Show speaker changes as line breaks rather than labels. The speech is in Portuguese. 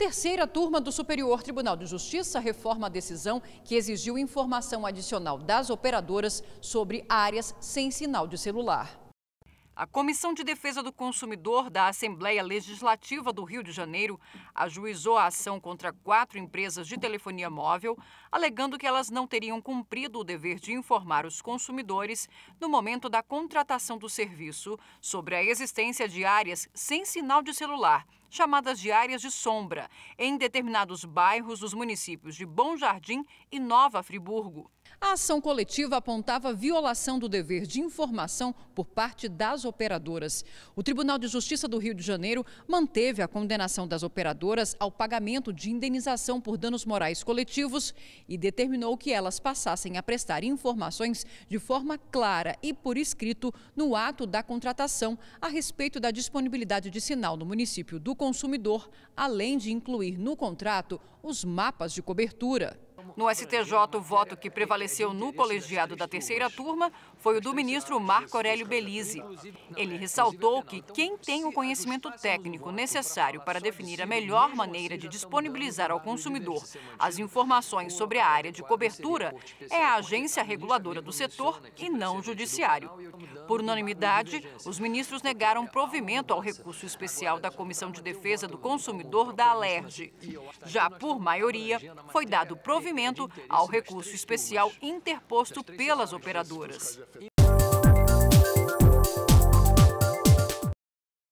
Terceira turma do Superior Tribunal de Justiça reforma a decisão que exigiu informação adicional das operadoras sobre áreas sem sinal de celular. A Comissão de Defesa do Consumidor da Assembleia Legislativa do Rio de Janeiro ajuizou a ação contra quatro empresas de telefonia móvel, alegando que elas não teriam cumprido o dever de informar os consumidores no momento da contratação do serviço sobre a existência de áreas sem sinal de celular chamadas de áreas de sombra, em determinados bairros dos municípios de Bom Jardim e Nova Friburgo. A ação coletiva apontava violação do dever de informação por parte das operadoras. O Tribunal de Justiça do Rio de Janeiro manteve a condenação das operadoras ao pagamento de indenização por danos morais coletivos e determinou que elas passassem a prestar informações de forma clara e por escrito no ato da contratação a respeito da disponibilidade de sinal no município do consumidor, além de incluir no contrato os mapas de cobertura. No STJ, o voto que prevaleceu no colegiado da terceira turma foi o do ministro Marco Aurélio Belize. Ele ressaltou que quem tem o conhecimento técnico necessário para definir a melhor maneira de disponibilizar ao consumidor as informações sobre a área de cobertura é a agência reguladora do setor e não o judiciário. Por unanimidade, os ministros negaram provimento ao recurso especial da Comissão de Defesa do Consumidor da Alerj. Já por maioria, foi dado provimento ao recurso especial interposto pelas operadoras.